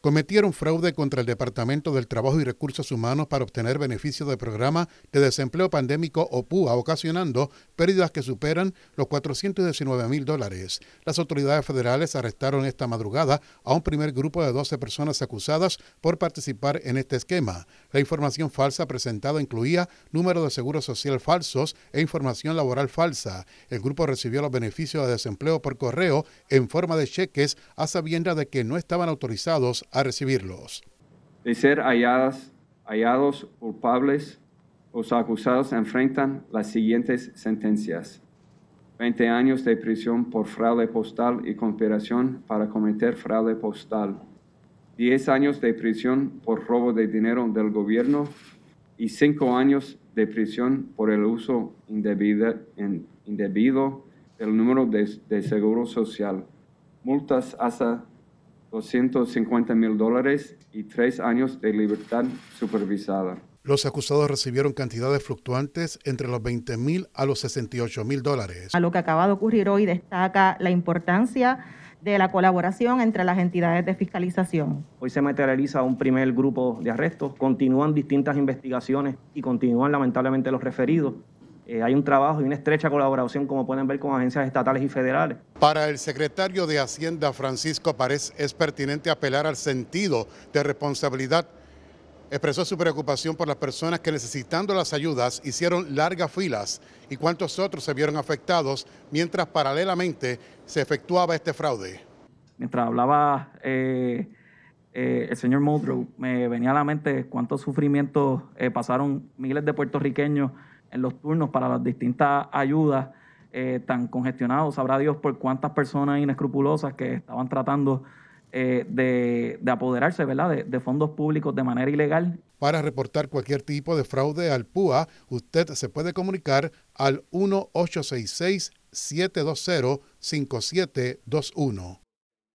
cometieron fraude contra el Departamento del Trabajo y Recursos Humanos para obtener beneficios del programa de desempleo pandémico o PUA... ocasionando pérdidas que superan los 419 mil dólares. Las autoridades federales arrestaron esta madrugada a un primer grupo de 12 personas acusadas por participar en este esquema. La información falsa presentada incluía números de seguro social falsos e información laboral falsa. El grupo recibió los beneficios de desempleo por correo en forma de cheques a sabiendas de que no estaban autorizados a recibirlos. De ser halladas, hallados culpables, los acusados enfrentan las siguientes sentencias. 20 años de prisión por fraude postal y conspiración para cometer fraude postal. 10 años de prisión por robo de dinero del gobierno y 5 años de prisión por el uso indebido, del número de seguro social. Multas hasta 250 mil dólares y tres años de libertad supervisada. Los acusados recibieron cantidades fluctuantes entre los 20 mil a los 68 mil dólares. A lo que acaba de ocurrir hoy destaca la importancia de la colaboración entre las entidades de fiscalización. Hoy se materializa un primer grupo de arrestos, continúan distintas investigaciones y continúan lamentablemente los referidos. Eh, hay un trabajo y una estrecha colaboración, como pueden ver, con agencias estatales y federales. Para el secretario de Hacienda, Francisco Párez, es pertinente apelar al sentido de responsabilidad. Expresó su preocupación por las personas que necesitando las ayudas hicieron largas filas y cuántos otros se vieron afectados mientras paralelamente se efectuaba este fraude. Mientras hablaba eh, eh, el señor Muldrow, me venía a la mente cuántos sufrimientos pasaron miles de puertorriqueños en los turnos para las distintas ayudas eh, tan congestionados, sabrá Dios por cuántas personas inescrupulosas que estaban tratando eh, de, apoderarse ¿verdad? De, fondos públicos de manera ilegal. Para reportar cualquier tipo de fraude al PUA, usted se puede comunicar al 866 720 5721